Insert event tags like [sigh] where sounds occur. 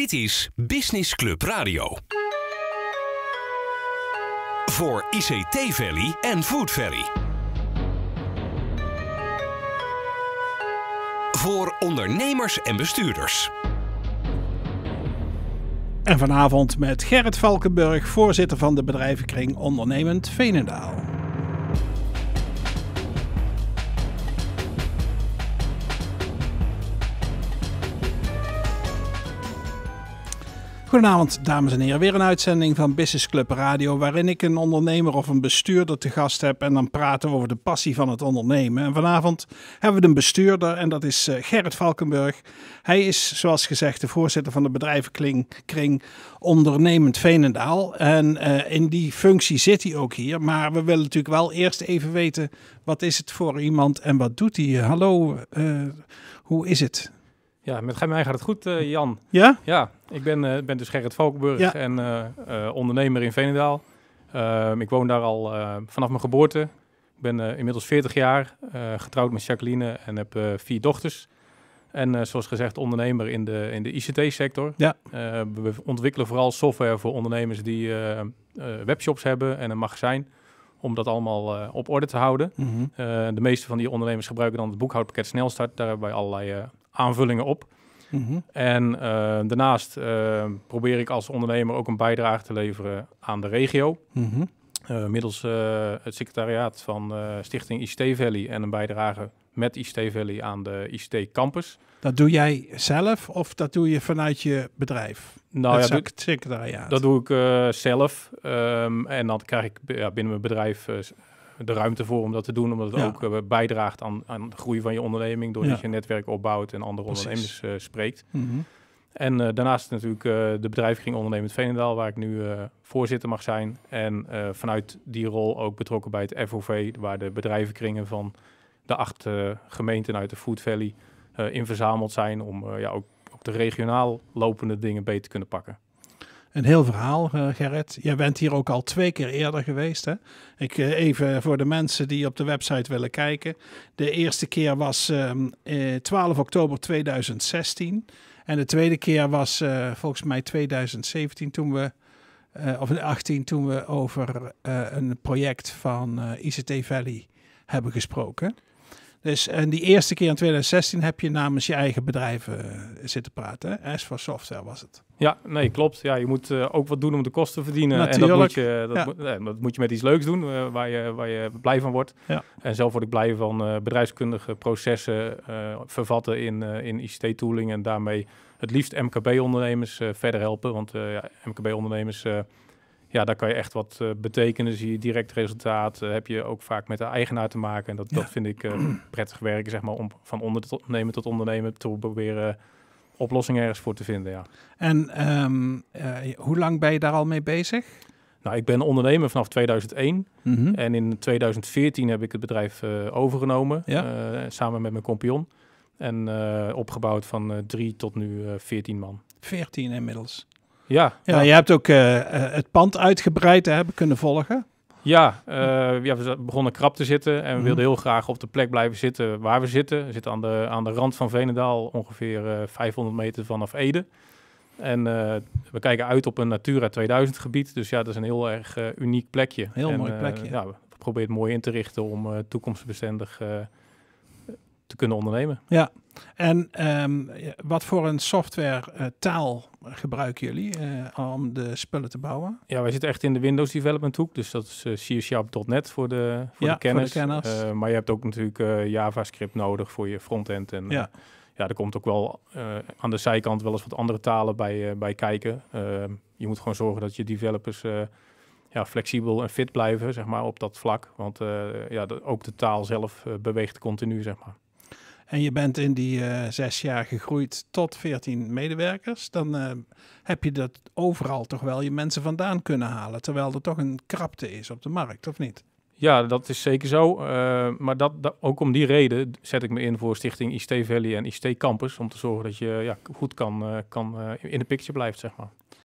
Dit is Business Club Radio. Voor ICT Valley en Food Valley. Voor ondernemers en bestuurders. En vanavond met Gerrit Valkenburg, voorzitter van de bedrijvenkring Ondernemend Venendaal. Goedenavond, dames en heren. Weer een uitzending van Business Club Radio, waarin ik een ondernemer of een bestuurder te gast heb. En dan praten we over de passie van het ondernemen. En vanavond hebben we een bestuurder en dat is eh, Gerrit Valkenburg. Hij is, zoals gezegd, de voorzitter van de bedrijvenkring Ondernemend Veenendaal. En eh, in die functie zit hij ook hier. Maar we willen natuurlijk wel eerst even weten, wat is het voor iemand en wat doet hij? Hallo, eh, hoe is het? Ja, met Gemijn gaat het goed, eh, Jan. Ja? Ja, ik ben, eh, ben dus Gerrit Valkenburg en eh, ondernemer in Venendaal. Ehm, ik woon daar al vanaf mijn geboorte. Ik ben inmiddels 40 jaar, getrouwd met Jacqueline en heb vier dochters. En zoals gezegd, ondernemer in de, in de ICT-sector. Ja. we ontwikkelen vooral software voor ondernemers die webshops hebben en een magazijn. Om dat allemaal op orde te houden. Mhm. de meeste van die ondernemers gebruiken dan het boekhoudpakket Snelstart. Daar hebben wij allerlei aanvullingen op. Mhm. En eh, daarnaast eh, probeer ik als ondernemer ook een bijdrage te leveren aan de regio. Mhm. Eh, middels het secretariaat van Stichting ICT Valley en een bijdrage met ICT Valley aan de ICT Campus. Dat doe jij zelf of dat doe je vanuit je bedrijf? Nou het ja, doe, secretariaat. dat doe ik zelf. Ehm, en dan krijg ik ja, binnen mijn bedrijf de ruimte voor om dat te doen, omdat het ook eh, bijdraagt aan, aan de groei van je onderneming, doordat ja. je netwerk opbouwt en andere ondernemers eh, spreekt. Mhm. En eh, daarnaast natuurlijk de bedrijfskring Ondernemend Veenendaal, waar ik nu voorzitter mag zijn. En vanuit die rol ook betrokken bij het FOV, waar de bedrijvenkringen van de acht gemeenten uit de Food Valley in verzameld zijn om ja, ook, ook de regionaal lopende dingen beter te kunnen pakken een heel verhaal, eh, Gerrit. Jij bent hier ook al twee keer eerder geweest. Hè? Ik, eh, even voor de mensen die op de website willen kijken. De eerste keer was 12 ehm, eh, oktober 2016. En de tweede keer was volgens mij 2017 toen we... of 18 toen we over een project van ICT Valley hebben gesproken. Dus en die eerste keer in 2016 heb je namens je eigen bedrijven eh, zitten praten. As S voor Software was het. Ja, nee, klopt. Ja, je moet eh, ook wat doen om de kosten te verdienen. Natuurlijk. En dat moet, je, eh, dat, moet, je met iets leuks doen waar, je, waar je blij van wordt. Ja. En zelf word ik blij van bedrijfskundige processen vervatten in, in ICT-tooling. En daarmee het liefst MKB-ondernemers verder helpen. Want ja, MKB-ondernemers ja, daar kan je echt wat eh, betekenen. Zie je direct resultaat. Eh, heb je ook vaak met de eigenaar te maken. En dat, dat vind ik eh, [clears throat] prettig werken, zeg maar, om van ondernemer tot ondernemer te proberen oplossingen ergens voor te vinden. Ja. En ehm, hoe lang ben je daar al mee bezig? Nou, ik ben ondernemer vanaf 2001. Mhm. En in 2014 heb ik het bedrijf overgenomen. samen met mijn kompion. En opgebouwd van drie tot nu veertien man. Veertien inmiddels. Ja, ja, je hebt ook eh, eh, het pand uitgebreid te hebben kunnen volgen. Ja, uh, ja, we begonnen krap te zitten en we mhm. wilden heel graag op de plek blijven zitten waar we zitten. We zitten aan de, aan de rand van Venendaal, ongeveer 500 meter vanaf Ede. En we kijken uit op een Natura 2000 gebied. Dus ja, dat is een heel erg uniek plekje. Heel mooi plekje. ja, we proberen het mooi in te richten om toekomstbestendig te kunnen ondernemen. Ja, en ehm, wat voor een software eh, taal gebruiken jullie eh, om de spullen te bouwen? Ja, wij zitten echt in de Windows development hoek. Dus dat is eh, C-Sharp.net voor de, voor de kennis. Voor maar je hebt ook natuurlijk JavaScript nodig voor je frontend. En ja, ja er komt ook wel aan de zijkant wel eens wat andere talen bij, bij kijken. Ehm, je moet gewoon zorgen dat je developers ja, flexibel en fit blijven, zeg maar, op dat vlak. Want ja, ook de taal zelf beweegt continu, zeg maar en je bent in die eh, zes jaar gegroeid tot 14 medewerkers, dan eh, heb je dat overal toch wel je mensen vandaan kunnen halen. Terwijl er toch een krapte is op de markt, of niet? Ja, dat is zeker zo. Eh, maar dat, dat, ook om die reden zet ik me in voor Stichting IST Valley en IST Campus. Om te zorgen dat je ja, goed kan, kan in de picture blijft, zeg maar.